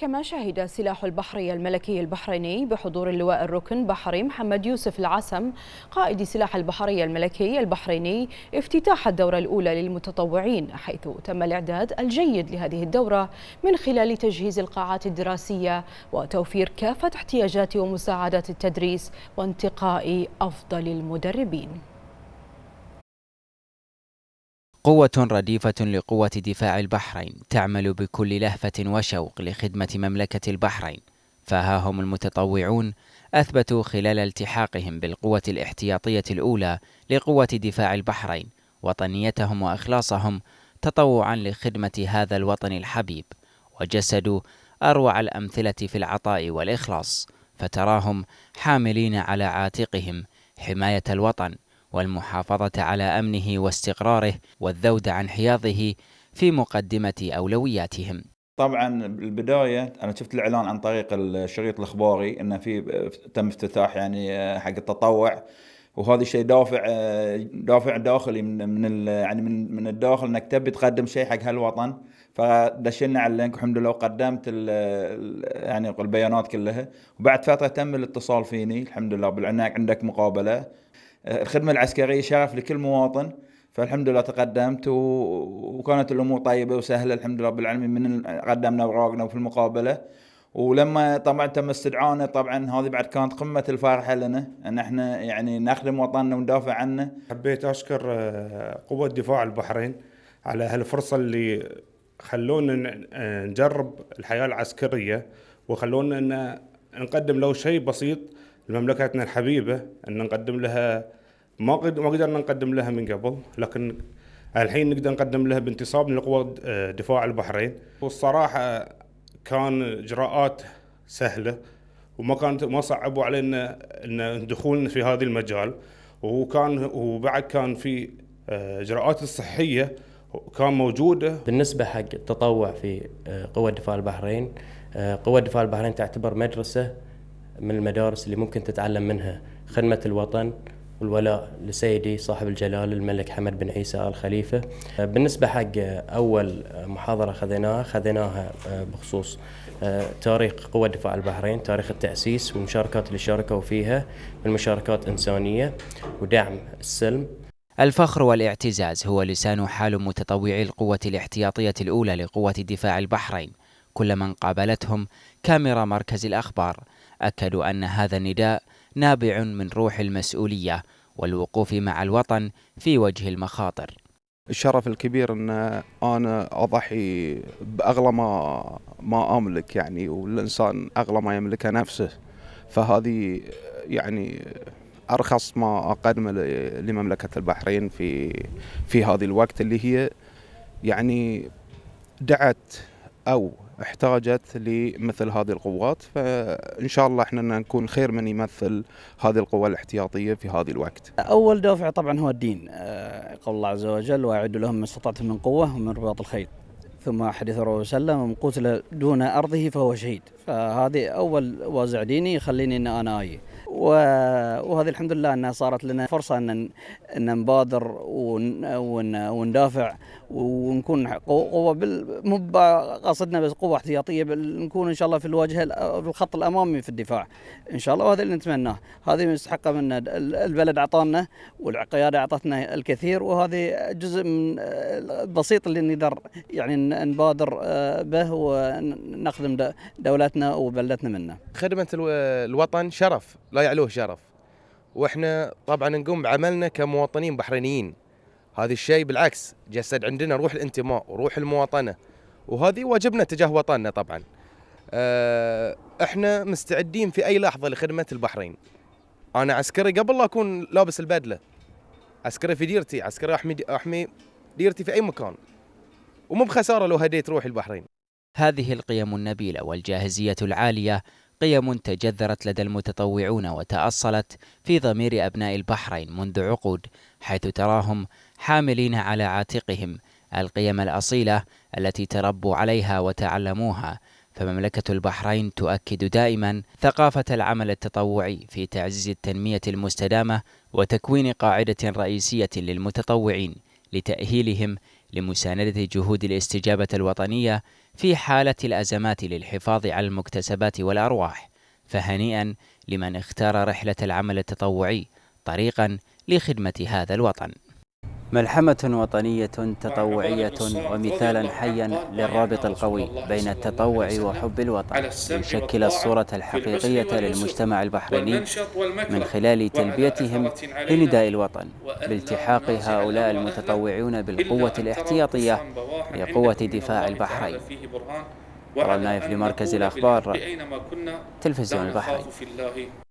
كما شهد سلاح البحرية الملكي البحريني بحضور اللواء الركن بحري محمد يوسف العسم قائد سلاح البحرية الملكي البحريني افتتاح الدورة الأولى للمتطوعين حيث تم الإعداد الجيد لهذه الدورة من خلال تجهيز القاعات الدراسية وتوفير كافة احتياجات ومساعدات التدريس وانتقاء أفضل المدربين قوة رديفة لقوة دفاع البحرين تعمل بكل لهفة وشوق لخدمة مملكة البحرين فها هم المتطوعون أثبتوا خلال التحاقهم بالقوة الاحتياطية الأولى لقوة دفاع البحرين وطنيتهم وإخلاصهم تطوعا لخدمة هذا الوطن الحبيب وجسدوا أروع الأمثلة في العطاء والإخلاص فتراهم حاملين على عاتقهم حماية الوطن والمحافظة على أمنه واستقراره والذود عن حياضه في مقدمة أولوياتهم طبعا بالبدايه انا شفت الاعلان عن طريق الشريط الاخباري انه في تم افتتاح يعني آه، حق التطوع وهذا الشيء دافع آه، دافع داخلي من من يعني من من الداخل انك تبي تقدم شيء حق هالوطن فدشنا على اللينك والحمد لله وقدمت يعني البيانات كلها وبعد فتره تم الاتصال فيني الحمد لله بالعناك عندك مقابله الخدمه العسكريه شرف لكل مواطن فالحمد لله تقدمت وكانت الامور طيبه وسهله الحمد لله رب العالمين من قدمنا اوراقنا وفي المقابله ولما طبعا تم استدعانا طبعا هذه بعد كانت قمه الفرحه لنا ان احنا يعني نخدم وطننا وندافع عنه. حبيت اشكر آه، قوه دفاع البحرين على هالفرصه اللي خلونا آه، نجرب الحياه العسكريه وخلونا ان نقدم لو شيء بسيط لمملكتنا الحبيبة أن نقدم لها ما ما قدرنا نقدم لها من قبل لكن الحين نقدر نقدم لها بانتصاب من قوة آه، دفاع البحرين والصراحة كان إجراءات سهلة وما كانت ما صعبوا علينا ان دخولنا في هذا المجال وكان وبعد كان في آه، اجراءات الصحيه كان موجوده بالنسبه حق التطوع في آه، قوى دفاع البحرين قوى دفاع البحرين تعتبر مدرسه من المدارس اللي ممكن تتعلم منها خدمة الوطن والولاء لسيدي صاحب الجلال الملك حمد بن عيسى آل خليفة بالنسبة حق أول محاضرة خذيناها خذيناها آه، بخصوص آه، تاريخ قوى دفاع البحرين تاريخ التأسيس والمشاركات اللي شاركوا فيها المشاركات إنسانية ودعم السلم الفخر والاعتزاز هو لسان حال متطوعي القوة الاحتياطية الأولى لقوة دفاع البحرين كل من قابلتهم كاميرا مركز الأخبار أكدوا أن هذا النداء نابع من روح المسؤولية والوقوف مع الوطن في وجه المخاطر الشرف الكبير ان انا اضحي باغلى ما ما املك يعني والانسان اغلى ما يملكه نفسه فهذه يعني ارخص ما اقدمه لمملكه البحرين في في هذه الوقت اللي هي يعني دعت او احتاجت لمثل هذه القوات فان شاء الله احنا نكون خير من يمثل هذه القوى الاحتياطيه في هذا الوقت. اول دافع طبعا هو الدين قول الله عز وجل واعدوا لهم ما استطعتم من قوه ومن رباط الخيل. ثم حديث الرسول صلى الله عليه وسلم من قتل دون ارضه فهو شهيد فهذه اول وازع ديني يخليني ان انا ايه. وهذه الحمد لله انها صارت لنا فرصه ان ان نبادر وندافع ونكون قوه بال... مو قصدنا بس قوه احتياطيه بل نكون ان شاء الله في الواجهه في الخط الامامي في الدفاع ان شاء الله وهذا اللي نتمناه هذه مستحقه منا البلد اعطانا والقياده اعطتنا الكثير وهذه جزء من البسيط اللي نقدر يعني نبادر آه، به ونخدم دولتنا وبلدتنا منه خدمه الوطن شرف لا لا له شرف واحنا طبعا نقوم بعملنا كمواطنين بحرينيين هذا الشيء بالعكس جسد عندنا روح الانتماء وروح المواطنه وهذه واجبنا تجاه وطننا طبعا آه، احنا مستعدين في اي لحظه لخدمه البحرين انا عسكري قبل لا اكون لابس البدله عسكري في ديرتي عسكري احمي احمي ديرتي في اي مكان ومو بخساره لو هديت روحي البحرين هذه القيم النبيله والجاهزيه العاليه قيم تجذرت لدى المتطوعون وتأصلت في ضمير أبناء البحرين منذ عقود حيث تراهم حاملين على عاتقهم القيم الأصيلة التي تربوا عليها وتعلموها فمملكة البحرين تؤكد دائما ثقافة العمل التطوعي في تعزيز التنمية المستدامة وتكوين قاعدة رئيسية للمتطوعين لتأهيلهم لمساندة جهود الاستجابة الوطنية في حالة الأزمات للحفاظ على المكتسبات والأرواح فهنيئا لمن اختار رحلة العمل التطوعي طريقا لخدمة هذا الوطن ملحمة وطنية تطوعية ومثالا حيا للرابط القوي بين التطوع وحب الوطن ليشكل الصورة الحقيقية للمجتمع البحريني من خلال تلبيتهم لنداء الوطن بالتحاق هؤلاء المتطوعون بالقوة الاحتياطية لقوة دفاع البحرين رنايف لمركز الأخبار تلفزيون البحرين